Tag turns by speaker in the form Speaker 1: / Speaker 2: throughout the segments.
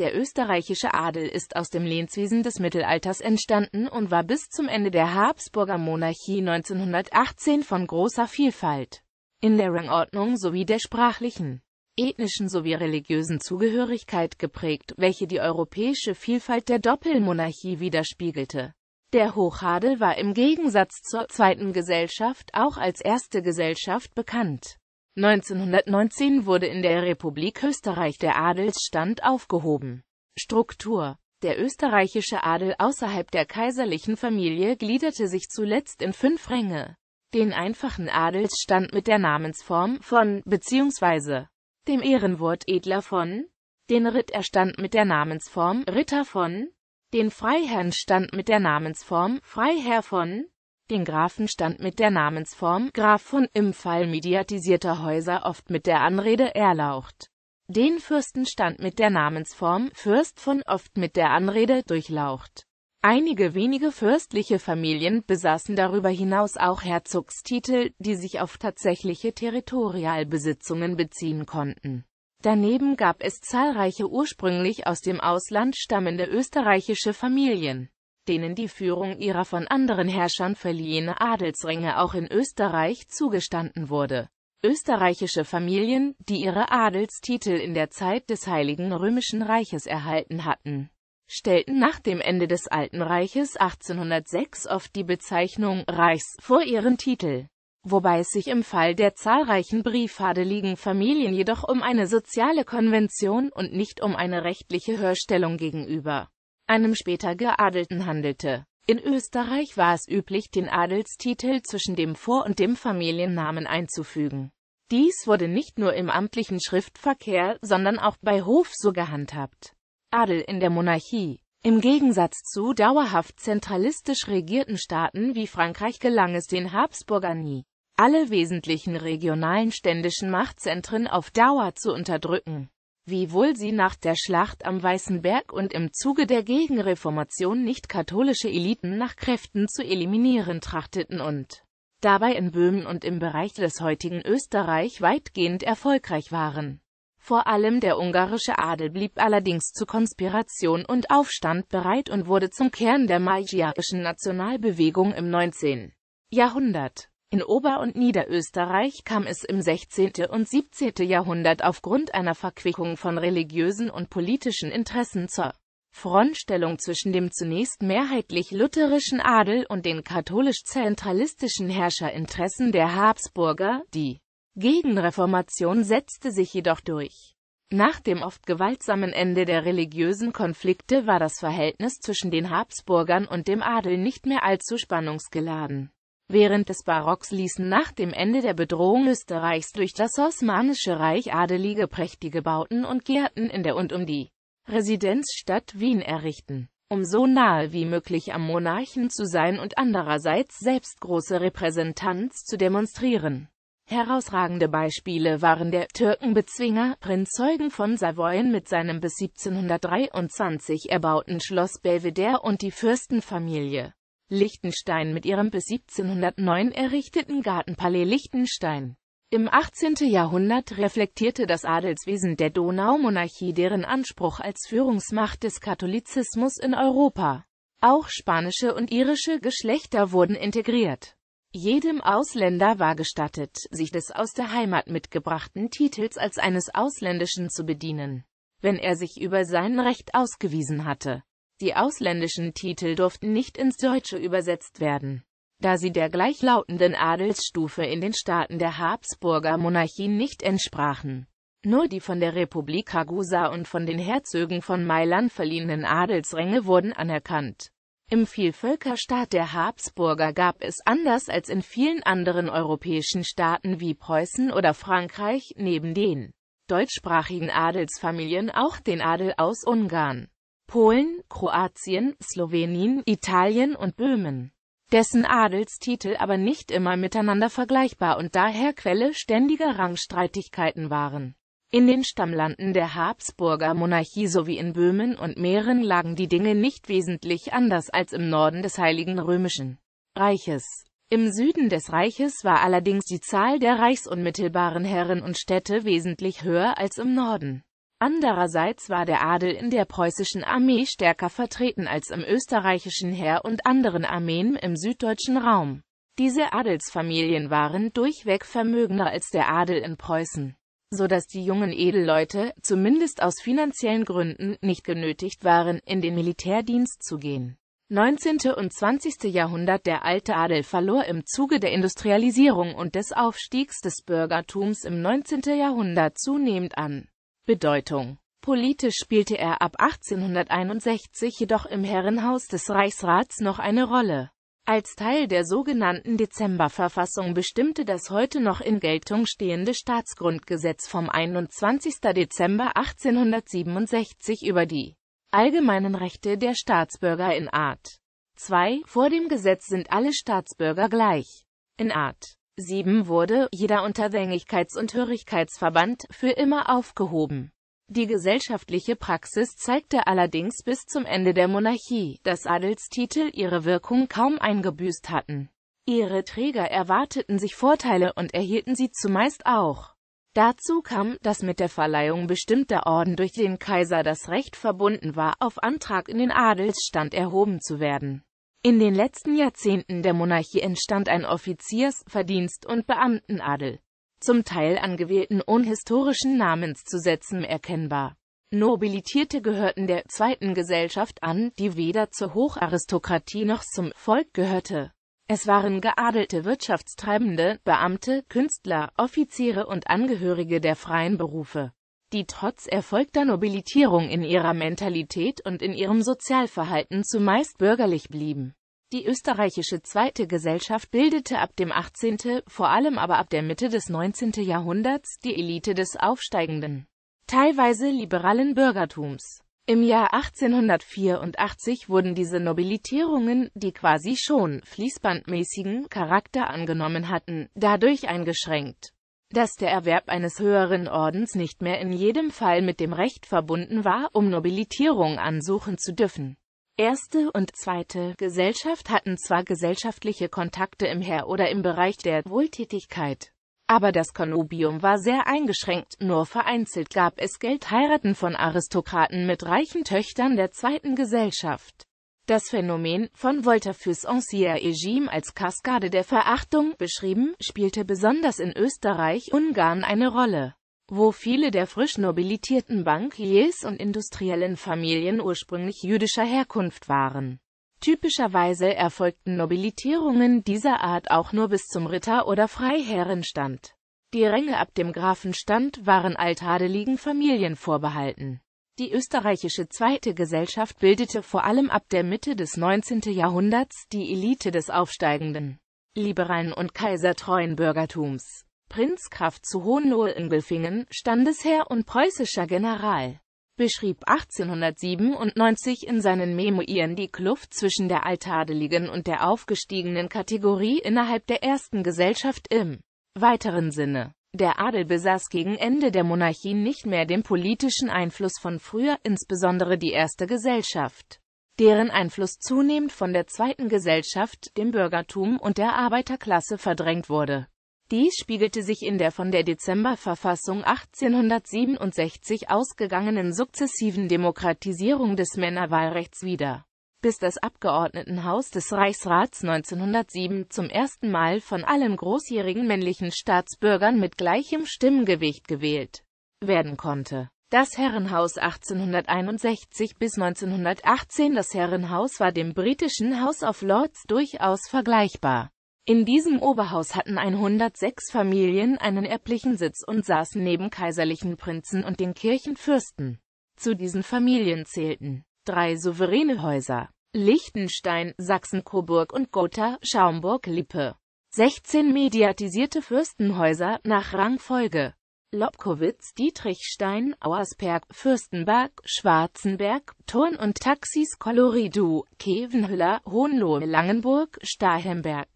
Speaker 1: Der österreichische Adel ist aus dem Lehnswesen des Mittelalters entstanden und war bis zum Ende der Habsburger Monarchie 1918 von großer Vielfalt in der Rangordnung sowie der sprachlichen, ethnischen sowie religiösen Zugehörigkeit geprägt, welche die europäische Vielfalt der Doppelmonarchie widerspiegelte. Der Hochadel war im Gegensatz zur zweiten Gesellschaft auch als erste Gesellschaft bekannt. 1919 wurde in der Republik Österreich der Adelsstand aufgehoben. Struktur Der österreichische Adel außerhalb der kaiserlichen Familie gliederte sich zuletzt in fünf Ränge. Den einfachen Adelsstand mit der Namensform von bzw. dem Ehrenwort Edler von, den Ritterstand mit der Namensform Ritter von, den Freiherrnstand mit der Namensform Freiherr von den Grafen stand mit der Namensform Graf von im Fall mediatisierter Häuser oft mit der Anrede Erlaucht. Den Fürsten stand mit der Namensform Fürst von oft mit der Anrede Durchlaucht. Einige wenige fürstliche Familien besaßen darüber hinaus auch Herzogstitel, die sich auf tatsächliche Territorialbesitzungen beziehen konnten. Daneben gab es zahlreiche ursprünglich aus dem Ausland stammende österreichische Familien denen die Führung ihrer von anderen Herrschern verliehene Adelsringe auch in Österreich zugestanden wurde. Österreichische Familien, die ihre Adelstitel in der Zeit des Heiligen Römischen Reiches erhalten hatten, stellten nach dem Ende des Alten Reiches 1806 oft die Bezeichnung Reichs vor ihren Titel, wobei es sich im Fall der zahlreichen briefadeligen Familien jedoch um eine soziale Konvention und nicht um eine rechtliche Hörstellung gegenüber einem später Geadelten handelte. In Österreich war es üblich, den Adelstitel zwischen dem Vor- und dem Familiennamen einzufügen. Dies wurde nicht nur im amtlichen Schriftverkehr, sondern auch bei Hof so gehandhabt. Adel in der Monarchie Im Gegensatz zu dauerhaft zentralistisch regierten Staaten wie Frankreich gelang es den Habsburgern nie, alle wesentlichen regionalen ständischen Machtzentren auf Dauer zu unterdrücken wiewohl sie nach der Schlacht am Weißen Berg und im Zuge der Gegenreformation nicht-katholische Eliten nach Kräften zu eliminieren trachteten und dabei in Böhmen und im Bereich des heutigen Österreich weitgehend erfolgreich waren. Vor allem der ungarische Adel blieb allerdings zu Konspiration und Aufstand bereit und wurde zum Kern der magyarischen Nationalbewegung im 19. Jahrhundert in Ober- und Niederösterreich kam es im 16. und 17. Jahrhundert aufgrund einer Verquickung von religiösen und politischen Interessen zur Frontstellung zwischen dem zunächst mehrheitlich lutherischen Adel und den katholisch-zentralistischen Herrscherinteressen der Habsburger, die Gegenreformation setzte sich jedoch durch. Nach dem oft gewaltsamen Ende der religiösen Konflikte war das Verhältnis zwischen den Habsburgern und dem Adel nicht mehr allzu spannungsgeladen. Während des Barocks ließen nach dem Ende der Bedrohung Österreichs durch das Osmanische Reich Adelige prächtige Bauten und Gärten in der und um die Residenzstadt Wien errichten, um so nahe wie möglich am Monarchen zu sein und andererseits selbst große Repräsentanz zu demonstrieren. Herausragende Beispiele waren der Türkenbezwinger Prinz Eugen von Savoyen mit seinem bis 1723 erbauten Schloss Belvedere und die Fürstenfamilie Liechtenstein mit ihrem bis 1709 errichteten Gartenpalais Liechtenstein. Im 18. Jahrhundert reflektierte das Adelswesen der Donaumonarchie deren Anspruch als Führungsmacht des Katholizismus in Europa. Auch spanische und irische Geschlechter wurden integriert. Jedem Ausländer war gestattet, sich des aus der Heimat mitgebrachten Titels als eines Ausländischen zu bedienen, wenn er sich über sein Recht ausgewiesen hatte. Die ausländischen Titel durften nicht ins Deutsche übersetzt werden, da sie der gleichlautenden Adelsstufe in den Staaten der Habsburger Monarchie nicht entsprachen. Nur die von der Republik Ragusa und von den Herzögen von Mailand verliehenen Adelsränge wurden anerkannt. Im Vielvölkerstaat der Habsburger gab es anders als in vielen anderen europäischen Staaten wie Preußen oder Frankreich neben den deutschsprachigen Adelsfamilien auch den Adel aus Ungarn. Polen, Kroatien, Slowenien, Italien und Böhmen, dessen Adelstitel aber nicht immer miteinander vergleichbar und daher Quelle ständiger Rangstreitigkeiten waren. In den Stammlanden der Habsburger Monarchie sowie in Böhmen und Mähren lagen die Dinge nicht wesentlich anders als im Norden des Heiligen Römischen Reiches. Im Süden des Reiches war allerdings die Zahl der reichsunmittelbaren Herren und Städte wesentlich höher als im Norden. Andererseits war der Adel in der preußischen Armee stärker vertreten als im österreichischen Heer und anderen Armeen im süddeutschen Raum. Diese Adelsfamilien waren durchweg vermögender als der Adel in Preußen, so dass die jungen Edelleute, zumindest aus finanziellen Gründen, nicht genötigt waren, in den Militärdienst zu gehen. 19. und 20. Jahrhundert Der alte Adel verlor im Zuge der Industrialisierung und des Aufstiegs des Bürgertums im 19. Jahrhundert zunehmend an Bedeutung. Politisch spielte er ab 1861 jedoch im Herrenhaus des Reichsrats noch eine Rolle. Als Teil der sogenannten Dezemberverfassung bestimmte das heute noch in Geltung stehende Staatsgrundgesetz vom 21. Dezember 1867 über die allgemeinen Rechte der Staatsbürger in Art. 2. Vor dem Gesetz sind alle Staatsbürger gleich. In Art. 7 wurde jeder Unterwängigkeits- und Hörigkeitsverband für immer aufgehoben. Die gesellschaftliche Praxis zeigte allerdings bis zum Ende der Monarchie, dass Adelstitel ihre Wirkung kaum eingebüßt hatten. Ihre Träger erwarteten sich Vorteile und erhielten sie zumeist auch. Dazu kam, dass mit der Verleihung bestimmter Orden durch den Kaiser das Recht verbunden war, auf Antrag in den Adelsstand erhoben zu werden. In den letzten Jahrzehnten der Monarchie entstand ein Offiziers-, Verdienst- und Beamtenadel, zum Teil an gewählten unhistorischen Namenszusätzen erkennbar. Nobilitierte gehörten der zweiten Gesellschaft an, die weder zur Hocharistokratie noch zum Volk gehörte. Es waren geadelte Wirtschaftstreibende, Beamte, Künstler, Offiziere und Angehörige der freien Berufe die trotz erfolgter Nobilitierung in ihrer Mentalität und in ihrem Sozialverhalten zumeist bürgerlich blieben. Die österreichische Zweite Gesellschaft bildete ab dem 18., vor allem aber ab der Mitte des 19. Jahrhunderts, die Elite des aufsteigenden, teilweise liberalen Bürgertums. Im Jahr 1884 wurden diese Nobilitierungen, die quasi schon fließbandmäßigen Charakter angenommen hatten, dadurch eingeschränkt dass der Erwerb eines höheren Ordens nicht mehr in jedem Fall mit dem Recht verbunden war, um Nobilitierung ansuchen zu dürfen. Erste und zweite Gesellschaft hatten zwar gesellschaftliche Kontakte im Heer oder im Bereich der Wohltätigkeit, aber das Konubium war sehr eingeschränkt, nur vereinzelt gab es Geldheiraten von Aristokraten mit reichen Töchtern der zweiten Gesellschaft. Das Phänomen, von Volta fürs Ancien Regime als Kaskade der Verachtung beschrieben, spielte besonders in Österreich-Ungarn eine Rolle, wo viele der frisch nobilitierten Bankiers und industriellen Familien ursprünglich jüdischer Herkunft waren. Typischerweise erfolgten Nobilitierungen dieser Art auch nur bis zum Ritter- oder Freiherrenstand. Die Ränge ab dem Grafenstand waren altadeligen Familien vorbehalten die österreichische Zweite Gesellschaft bildete vor allem ab der Mitte des 19. Jahrhunderts die Elite des aufsteigenden, liberalen und kaisertreuen Bürgertums. Prinz Kraft zu Hohenlohe-Ingelfingen, Standesherr und preußischer General, beschrieb 1897 in seinen Memoiren die Kluft zwischen der altadeligen und der aufgestiegenen Kategorie innerhalb der ersten Gesellschaft im weiteren Sinne. Der Adel besaß gegen Ende der Monarchie nicht mehr den politischen Einfluss von früher, insbesondere die erste Gesellschaft, deren Einfluss zunehmend von der zweiten Gesellschaft, dem Bürgertum und der Arbeiterklasse verdrängt wurde. Dies spiegelte sich in der von der Dezemberverfassung 1867 ausgegangenen sukzessiven Demokratisierung des Männerwahlrechts wider bis das Abgeordnetenhaus des Reichsrats 1907 zum ersten Mal von allen großjährigen männlichen Staatsbürgern mit gleichem Stimmgewicht gewählt werden konnte. Das Herrenhaus 1861 bis 1918 Das Herrenhaus war dem britischen House of Lords durchaus vergleichbar. In diesem Oberhaus hatten 106 Familien einen erblichen Sitz und saßen neben kaiserlichen Prinzen und den Kirchenfürsten. Zu diesen Familien zählten Drei souveräne Häuser. Liechtenstein, Sachsen-Coburg und Gotha, Schaumburg-Lippe. 16 mediatisierte Fürstenhäuser nach Rangfolge. Lobkowitz, Dietrichstein, Auersperg, Fürstenberg, Schwarzenberg, Turn und Taxis Colorido, Kevenhüller, Hohenlohe, Langenburg, Stahemberg,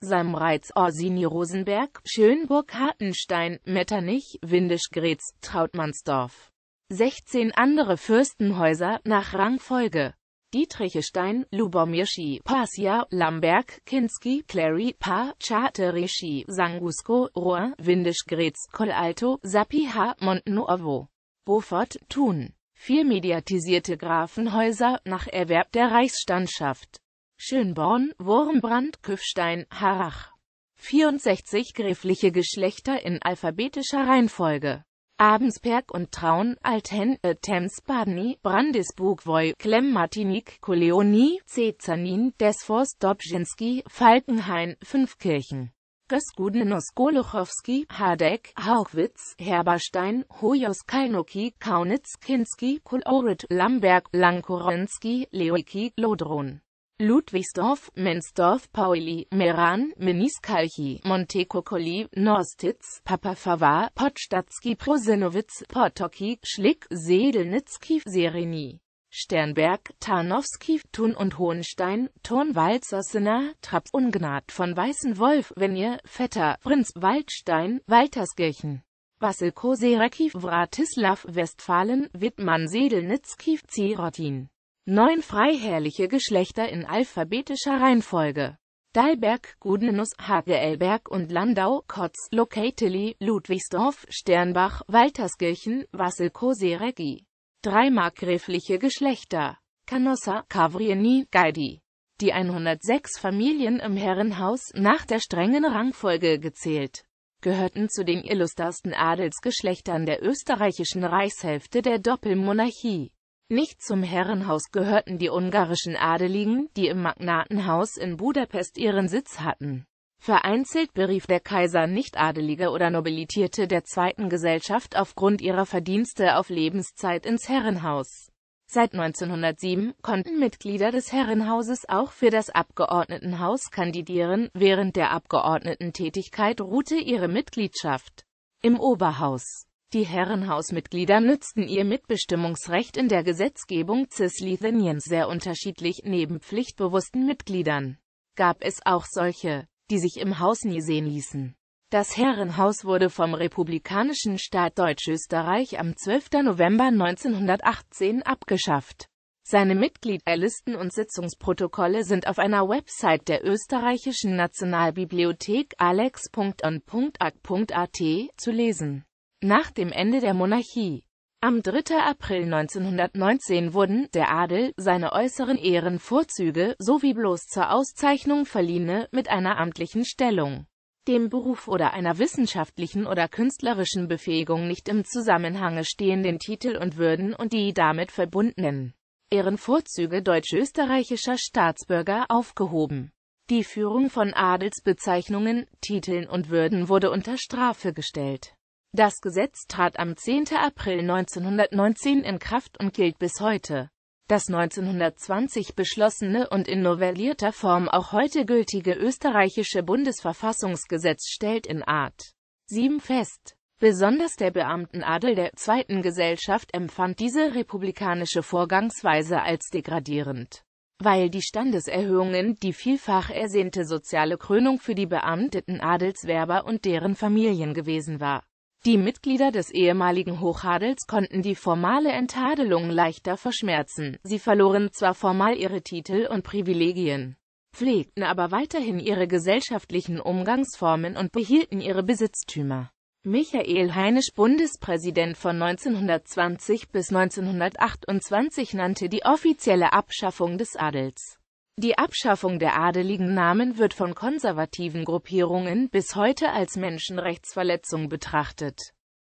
Speaker 1: Samreiz, Orsini, Rosenberg, Schönburg, Hartenstein, Metternich, Windisch, Grätz, Trautmannsdorf. 16 andere Fürstenhäuser nach Rangfolge. Dietrichestein, Lubomirschi, Pasja, Lamberg, Kinski, Clary, Pa, Charterishi, Sangusko, Rohr, Windisch Grätz, Colalto, Sapiha, Montenuovo, Beaufort, Thun. Vier mediatisierte Grafenhäuser nach Erwerb der Reichsstandschaft. Schönborn, Wurmbrand, Küffstein, Harach. 64 gräfliche Geschlechter in alphabetischer Reihenfolge. Abensberg und Traun, Alten, äh, Temps, Badni, Brandisburg, Voy, Klemm, Martinique, Koleonie, Cezanin, Desfors, Dobzhinsky, Falkenhain, Fünfkirchen. Gösgudnenus Goluchowski, Hadeck, Hauchwitz, Herberstein, Hoyos Kalnoki, Kaunitz, Kinski, Kulorit, Lamberg, Lankoronski, Leoiki, Lodron. Ludwigsdorf, Mensdorf, Pauli, Meran, Meniskalchi, Montekokkoli, Norstitz, Papafava, Podstatski, Prosenowitz, Potoki, Schlick, Sedelnitzki, Sereni, Sternberg, Tarnowski, Thun und Hohenstein, Thurnwald, Sossener, Trapp, Ungnad von Weißen Wolf, Venier, Vetter, Prinz, Waldstein, Walterskirchen. Wassilko Serekiv Wratislav, Westfalen Wittmann Sedelnitzki Zirotin Neun freiherrliche Geschlechter in alphabetischer Reihenfolge. Dalberg, Gudenus, Hageelberg und Landau, Kotz, Locatelli, Ludwigsdorf, Sternbach, Walterskirchen, Wasselkow, Seregi. Drei markgräfliche Geschlechter. Canossa, Cavrieni, Geidi. Die 106 Familien im Herrenhaus, nach der strengen Rangfolge gezählt, gehörten zu den illustersten Adelsgeschlechtern der österreichischen Reichshälfte der Doppelmonarchie. Nicht zum Herrenhaus gehörten die ungarischen Adeligen, die im Magnatenhaus in Budapest ihren Sitz hatten. Vereinzelt berief der Kaiser Nichtadelige oder Nobilitierte der zweiten Gesellschaft aufgrund ihrer Verdienste auf Lebenszeit ins Herrenhaus. Seit 1907 konnten Mitglieder des Herrenhauses auch für das Abgeordnetenhaus kandidieren, während der Abgeordnetentätigkeit ruhte ihre Mitgliedschaft im Oberhaus. Die Herrenhausmitglieder nützten ihr Mitbestimmungsrecht in der Gesetzgebung Cisleithaniens sehr unterschiedlich, neben pflichtbewussten Mitgliedern gab es auch solche, die sich im Haus nie sehen ließen. Das Herrenhaus wurde vom republikanischen Staat Deutschösterreich am 12. November 1918 abgeschafft. Seine Mitgliederlisten und Sitzungsprotokolle sind auf einer Website der österreichischen Nationalbibliothek alex.on.ac.at zu lesen. Nach dem Ende der Monarchie am 3. April 1919 wurden der Adel, seine äußeren Ehrenvorzüge sowie bloß zur Auszeichnung verliehene, mit einer amtlichen Stellung, dem Beruf oder einer wissenschaftlichen oder künstlerischen Befähigung nicht im Zusammenhange stehenden Titel und Würden und die damit verbundenen Ehrenvorzüge deutsch-österreichischer Staatsbürger aufgehoben. Die Führung von Adelsbezeichnungen, Titeln und Würden wurde unter Strafe gestellt das Gesetz trat am 10. April 1919 in Kraft und gilt bis heute. Das 1920 beschlossene und in novellierter Form auch heute gültige österreichische Bundesverfassungsgesetz stellt in Art 7 fest. Besonders der Beamtenadel der zweiten Gesellschaft empfand diese republikanische Vorgangsweise als degradierend, weil die Standeserhöhungen die vielfach ersehnte soziale Krönung für die beamteten Adelswerber und deren Familien gewesen war. Die Mitglieder des ehemaligen Hochadels konnten die formale formaleEntadelung leichter verschmerzen. Sie verloren zwar formal ihre Titel und Privilegien, pflegten aber weiterhin ihre gesellschaftlichen Umgangsformen und behielten ihre Besitztümer. Michael Heinisch, Bundespräsident von 1920 bis 1928, nannte die offizielle Abschaffung des Adels die Abschaffung der adeligen Namen wird von konservativen Gruppierungen bis heute als Menschenrechtsverletzung betrachtet.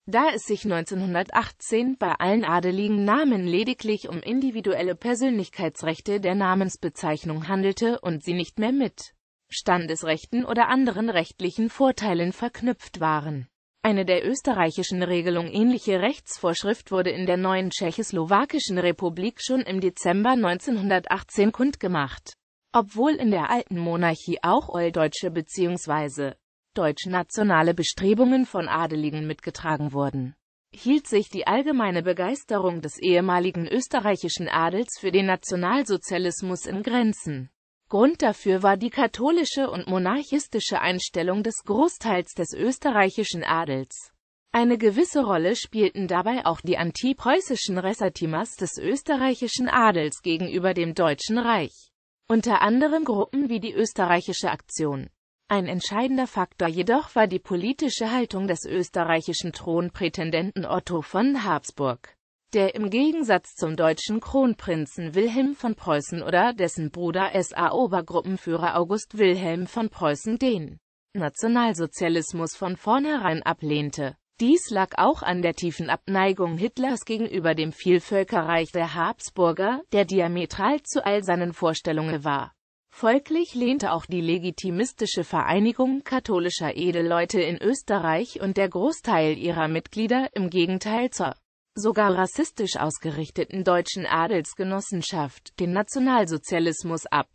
Speaker 1: Da es sich 1918 bei allen adeligen Namen lediglich um individuelle Persönlichkeitsrechte der Namensbezeichnung handelte und sie nicht mehr mit Standesrechten oder anderen rechtlichen Vorteilen verknüpft waren. Eine der österreichischen Regelung ähnliche Rechtsvorschrift wurde in der neuen tschechoslowakischen Republik schon im Dezember 1918 kundgemacht obwohl in der alten Monarchie auch Olddeutsche bzw. deutschnationale Bestrebungen von Adeligen mitgetragen wurden, hielt sich die allgemeine Begeisterung des ehemaligen österreichischen Adels für den Nationalsozialismus in Grenzen. Grund dafür war die katholische und monarchistische Einstellung des Großteils des österreichischen Adels. Eine gewisse Rolle spielten dabei auch die antipreußischen Ressentimas des österreichischen Adels gegenüber dem Deutschen Reich unter anderem Gruppen wie die österreichische Aktion. Ein entscheidender Faktor jedoch war die politische Haltung des österreichischen Thronprätendenten Otto von Habsburg, der im Gegensatz zum deutschen Kronprinzen Wilhelm von Preußen oder dessen Bruder SA-Obergruppenführer August Wilhelm von Preußen den Nationalsozialismus von vornherein ablehnte. Dies lag auch an der tiefen Abneigung Hitlers gegenüber dem Vielvölkerreich der Habsburger, der diametral zu all seinen Vorstellungen war. Folglich lehnte auch die legitimistische Vereinigung katholischer Edelleute in Österreich und der Großteil ihrer Mitglieder im Gegenteil zur sogar rassistisch ausgerichteten deutschen Adelsgenossenschaft den Nationalsozialismus ab.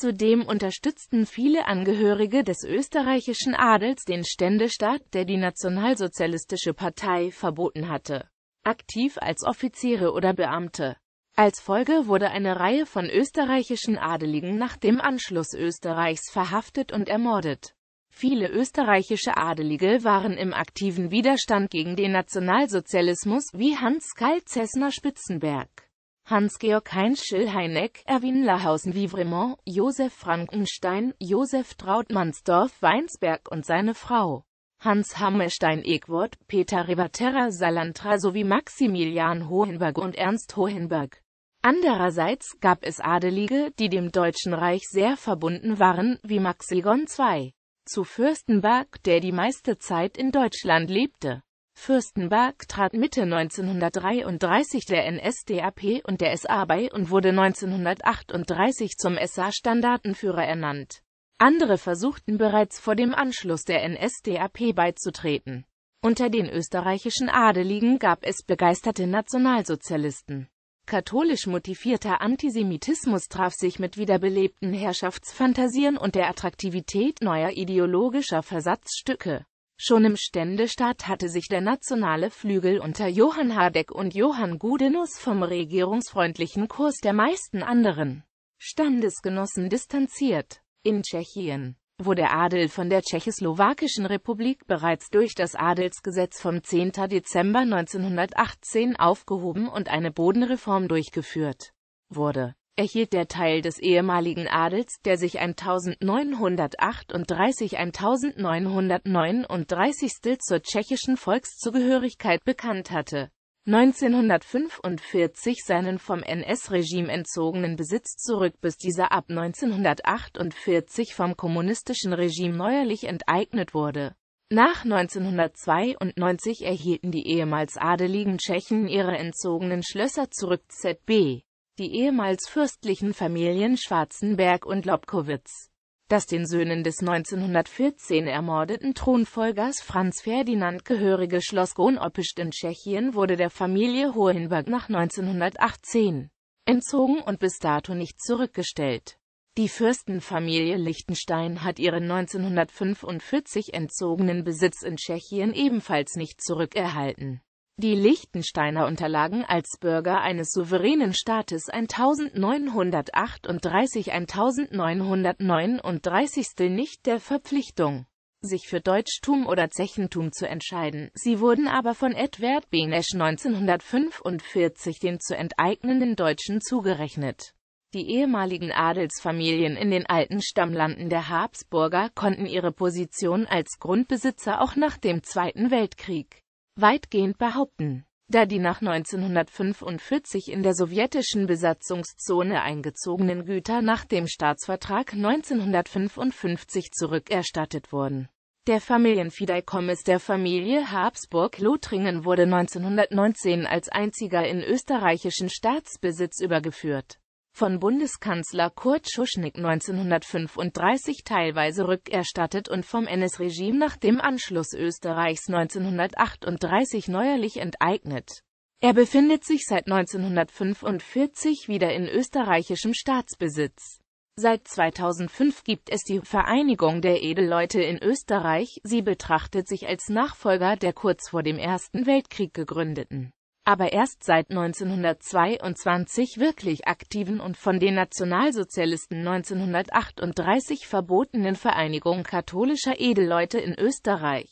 Speaker 1: Zudem unterstützten viele Angehörige des österreichischen Adels den Ständestaat, der die Nationalsozialistische Partei verboten hatte. Aktiv als Offiziere oder Beamte. Als Folge wurde eine Reihe von österreichischen Adeligen nach dem Anschluss Österreichs verhaftet und ermordet. Viele österreichische Adelige waren im aktiven Widerstand gegen den Nationalsozialismus, wie Hans Karl Zessner Spitzenberg. Hans-Georg Heinz Schill-Heineck, Erwin Lahausen Vivremont, Josef Frankenstein, Josef Trautmannsdorf Weinsberg und seine Frau. Hans Hammerstein Egwort, Peter Rivaterra Salantra sowie Maximilian Hohenberg und Ernst Hohenberg. Andererseits gab es Adelige, die dem Deutschen Reich sehr verbunden waren, wie Maxilgon II zu Fürstenberg, der die meiste Zeit in Deutschland lebte. Fürstenberg trat Mitte 1933 der NSDAP und der SA bei und wurde 1938 zum SA-Standartenführer ernannt. Andere versuchten bereits vor dem Anschluss der NSDAP beizutreten. Unter den österreichischen Adeligen gab es begeisterte Nationalsozialisten. Katholisch motivierter Antisemitismus traf sich mit wiederbelebten Herrschaftsfantasien und der Attraktivität neuer ideologischer Versatzstücke. Schon im Ständestaat hatte sich der nationale Flügel unter Johann Hadeck und Johann Gudenus vom regierungsfreundlichen Kurs der meisten anderen Standesgenossen distanziert. In Tschechien, wo der Adel von der Tschechoslowakischen Republik bereits durch das Adelsgesetz vom 10. Dezember 1918 aufgehoben und eine Bodenreform durchgeführt wurde erhielt der Teil des ehemaligen Adels, der sich 1938 1939 zur tschechischen Volkszugehörigkeit bekannt hatte. 1945 seinen vom NS-Regime entzogenen Besitz zurück, bis dieser ab 1948 vom kommunistischen Regime neuerlich enteignet wurde. Nach 1992 erhielten die ehemals adeligen Tschechen ihre entzogenen Schlösser zurück ZB die ehemals fürstlichen Familien Schwarzenberg und Lobkowitz, das den Söhnen des 1914 ermordeten Thronfolgers Franz Ferdinand gehörige Schloss Gonoppisch in Tschechien wurde der Familie Hohenberg nach 1918 entzogen und bis dato nicht zurückgestellt. Die Fürstenfamilie Liechtenstein hat ihren 1945 entzogenen Besitz in Tschechien ebenfalls nicht zurückerhalten die Liechtensteiner unterlagen als Bürger eines souveränen Staates 1938-1939 nicht der Verpflichtung, sich für Deutschtum oder Zechentum zu entscheiden, sie wurden aber von Edward Benesch 1945 den zu enteignenden Deutschen zugerechnet. Die ehemaligen Adelsfamilien in den alten Stammlanden der Habsburger konnten ihre Position als Grundbesitzer auch nach dem Zweiten Weltkrieg weitgehend behaupten. Da die nach 1945 in der sowjetischen Besatzungszone eingezogenen Güter nach dem Staatsvertrag 1955 zurückerstattet wurden. Der Familienfideikommiss der Familie Habsburg-Lothringen wurde 1919 als einziger in österreichischen Staatsbesitz übergeführt von Bundeskanzler Kurt Schuschnigg 1935 teilweise rückerstattet und vom NS-Regime nach dem Anschluss Österreichs 1938 neuerlich enteignet. Er befindet sich seit 1945 wieder in österreichischem Staatsbesitz. Seit 2005 gibt es die Vereinigung der Edelleute in Österreich, sie betrachtet sich als Nachfolger der kurz vor dem Ersten Weltkrieg gegründeten aber erst seit 1922 wirklich aktiven und von den Nationalsozialisten 1938 verbotenen Vereinigung katholischer Edelleute in Österreich.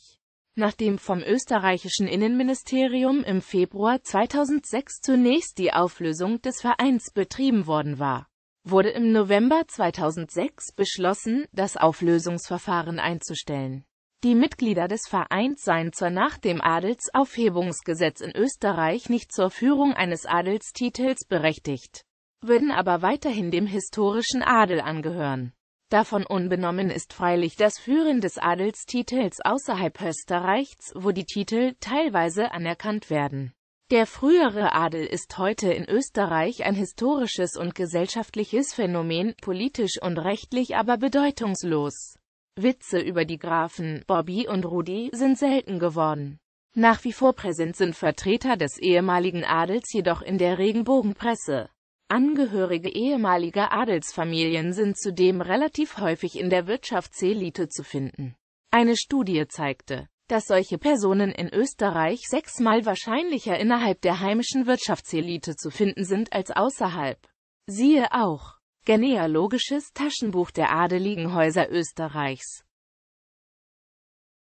Speaker 1: Nachdem vom österreichischen Innenministerium im Februar 2006 zunächst die Auflösung des Vereins betrieben worden war, wurde im November 2006 beschlossen, das Auflösungsverfahren einzustellen. Die Mitglieder des Vereins seien zwar nach dem Adelsaufhebungsgesetz in Österreich nicht zur Führung eines Adelstitels berechtigt, würden aber weiterhin dem historischen Adel angehören. Davon unbenommen ist freilich das Führen des Adelstitels außerhalb Österreichs, wo die Titel teilweise anerkannt werden. Der frühere Adel ist heute in Österreich ein historisches und gesellschaftliches Phänomen, politisch und rechtlich aber bedeutungslos. Witze über die Grafen Bobby und Rudi sind selten geworden. Nach wie vor präsent sind Vertreter des ehemaligen Adels jedoch in der Regenbogenpresse. Angehörige ehemaliger Adelsfamilien sind zudem relativ häufig in der Wirtschaftselite zu finden. Eine Studie zeigte, dass solche Personen in Österreich sechsmal wahrscheinlicher innerhalb der heimischen Wirtschaftselite zu finden sind als außerhalb. Siehe auch Genealogisches Taschenbuch der adeligen Häuser Österreichs